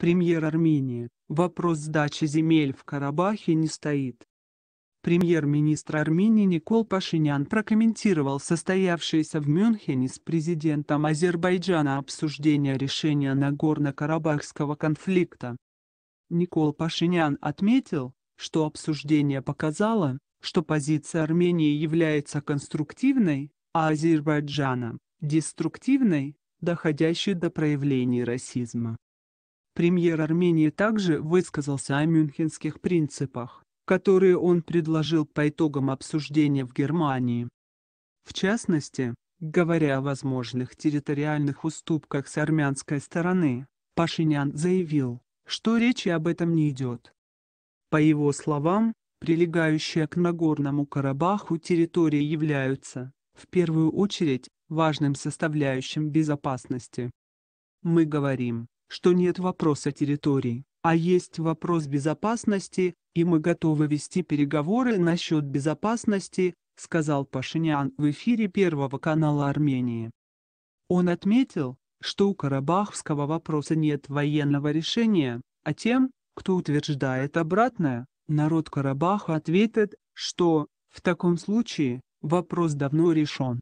Премьер Армении, вопрос сдачи земель в Карабахе не стоит. Премьер-министр Армении Никол Пашинян прокомментировал состоявшееся в Мюнхене с президентом Азербайджана обсуждение решения Нагорно-Карабахского конфликта. Никол Пашинян отметил, что обсуждение показало, что позиция Армении является конструктивной, а Азербайджана – деструктивной, доходящей до проявлений расизма премьер Армении также высказался о мюнхенских принципах, которые он предложил по итогам обсуждения в Германии. В частности, говоря о возможных территориальных уступках с армянской стороны, Пашинян заявил, что речи об этом не идет. По его словам, прилегающие к Нагорному Карабаху территории являются, в первую очередь, важным составляющим безопасности. Мы говорим, что нет вопроса территории, а есть вопрос безопасности, и мы готовы вести переговоры насчет безопасности, сказал Пашинян в эфире Первого канала Армении. Он отметил, что у карабахского вопроса нет военного решения, а тем, кто утверждает обратное, народ Карабаха ответит, что, в таком случае, вопрос давно решен.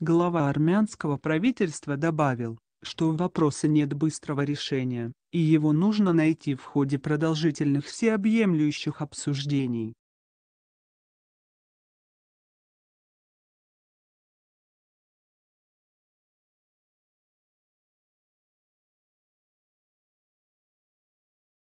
Глава армянского правительства добавил, что у вопроса нет быстрого решения, и его нужно найти в ходе продолжительных всеобъемлющих обсуждений.